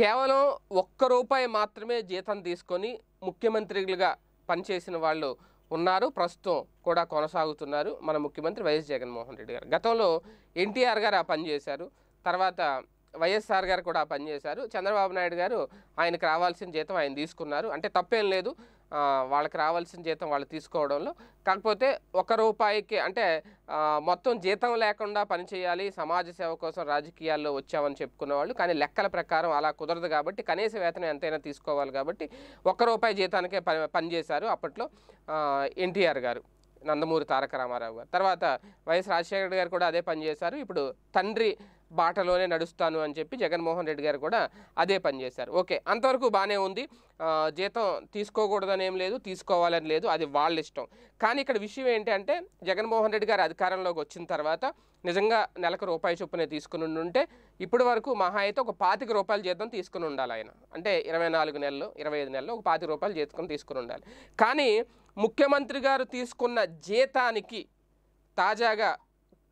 కేవలం ఒక్క రూపాయి మాత్రమే జీతం తీసుకొని ముఖ్యమంత్రిలుగా పనిచేసిన వాళ్ళు ఉన్నారు ప్రస్తుతం కూడా కొనసాగుతున్నారు మన ముఖ్యమంత్రి వైఎస్ జగన్మోహన్ రెడ్డి గారు గతంలో ఎన్టీఆర్ గారు ఆ పనిచేశారు తర్వాత వైఎస్ఆర్ గారు కూడా పనిచేశారు చంద్రబాబు నాయుడు గారు ఆయనకు రావాల్సిన జీతం ఆయన తీసుకున్నారు అంటే తప్పేం లేదు వాళ్ళకి రావాల్సిన జీతం వాళ్ళు తీసుకోవడంలో కాకపోతే ఒక రూపాయికి అంటే మొత్తం జీతం లేకుండా పనిచేయాలి సమాజ సేవ కోసం రాజకీయాల్లో వచ్చామని చెప్పుకున్న వాళ్ళు కానీ లెక్కల ప్రకారం అలా కుదరదు కాబట్టి కనీస వేతనం ఎంతైనా తీసుకోవాలి కాబట్టి ఒక్క రూపాయి జీతానికే పని పనిచేశారు అప్పట్లో ఎన్టీఆర్ గారు నందమూరి తారక రామారావు గారు తర్వాత వైఎస్ రాజశేఖర గారు కూడా అదే పనిచేశారు ఇప్పుడు తండ్రి బాటలోనే నడుస్తాను అని చెప్పి జగన్మోహన్ రెడ్డి గారు కూడా అదే పనిచేశారు ఓకే అంతవరకు బాగానే ఉంది జీతం తీసుకోకూడదని ఏం లేదు తీసుకోవాలని లేదు అది వాళ్ళ ఇష్టం కానీ ఇక్కడ విషయం ఏంటంటే జగన్మోహన్ రెడ్డి గారు అధికారంలోకి వచ్చిన తర్వాత నిజంగా నెలకు రూపాయి చొప్పున తీసుకుని ఉంటే ఇప్పటి వరకు మహా అయితే ఒక పాతిక రూపాయలు జీతం తీసుకుని ఉండాలి ఆయన అంటే ఇరవై నాలుగు నెలలు ఇరవై ఐదు నెలలు ఒక పాతిక రూపాయలు జీతం తీసుకుని ఉండాలి కానీ ముఖ్యమంత్రి గారు తీసుకున్న జీతానికి తాజాగా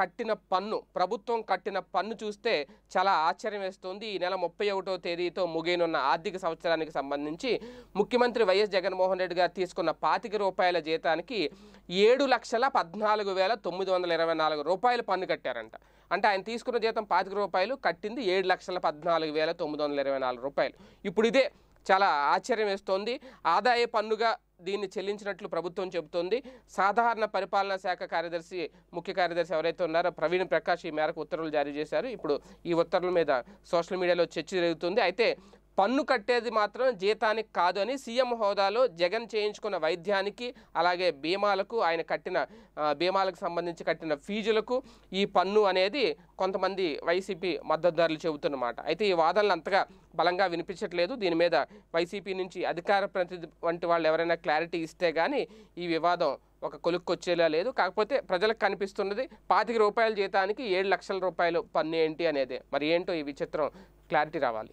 కట్టిన పన్ను ప్రభుత్వం కట్టిన పన్ను చూస్తే చాలా ఆశ్చర్యం వేస్తుంది ఈ నెల ముప్పై ఒకటో తేదీతో ముగియనున్న ఆర్థిక సంవత్సరానికి సంబంధించి ముఖ్యమంత్రి వైఎస్ జగన్మోహన్ రెడ్డి గారు తీసుకున్న పాతిక రూపాయల జీతానికి ఏడు లక్షల పద్నాలుగు వేల తొమ్మిది వందల ఇరవై నాలుగు రూపాయలు పన్ను కట్టారంట అంటే ఆయన తీసుకున్న జీతం పాతిక రూపాయలు కట్టింది ఏడు లక్షల పద్నాలుగు వేల తొమ్మిది వందల ఇరవై నాలుగు రూపాయలు ఇప్పుడు ఇదే చాలా ఆశ్చర్యం వేస్తోంది ఆదాయ పన్నుగా దీన్ని చెల్లించినట్లు ప్రభుత్వం చెబుతోంది సాధారణ పరిపాలనా శాఖ కార్యదర్శి ముఖ్య కార్యదర్శి ఎవరైతే ఉన్నారో ప్రవీణ్ ప్రకాష్ ఈ మేరకు ఉత్తర్వులు జారీ చేశారు ఇప్పుడు ఈ ఉత్తర్వుల మీద సోషల్ మీడియాలో చర్చ జరుగుతుంది అయితే పన్ను కట్టేది మాత్రం జీతానికి కాదు అని సీఎం హోదాలో జగన్ చేయించుకున్న వైద్యానికి అలాగే బీమాలకు ఆయన కట్టిన బీమాలకు సంబంధించి కట్టిన ఫీజులకు ఈ పన్ను అనేది కొంతమంది వైసీపీ మద్దతుదారులు చెబుతున్నమాట అయితే ఈ వాదనలు అంతగా బలంగా వినిపించట్లేదు దీని మీద వైసీపీ నుంచి అధికార ప్రతినిధి వంటి వాళ్ళు ఎవరైనా క్లారిటీ ఇస్తే కానీ ఈ వివాదం ఒక కొలుక్కొచ్చేలా లేదు కాకపోతే ప్రజలకు కనిపిస్తున్నది పాతిక రూపాయల జీతానికి ఏడు లక్షల రూపాయలు పన్ను ఏంటి అనేది మరి ఏంటో ఈ విచిత్రం క్లారిటీ రావాలి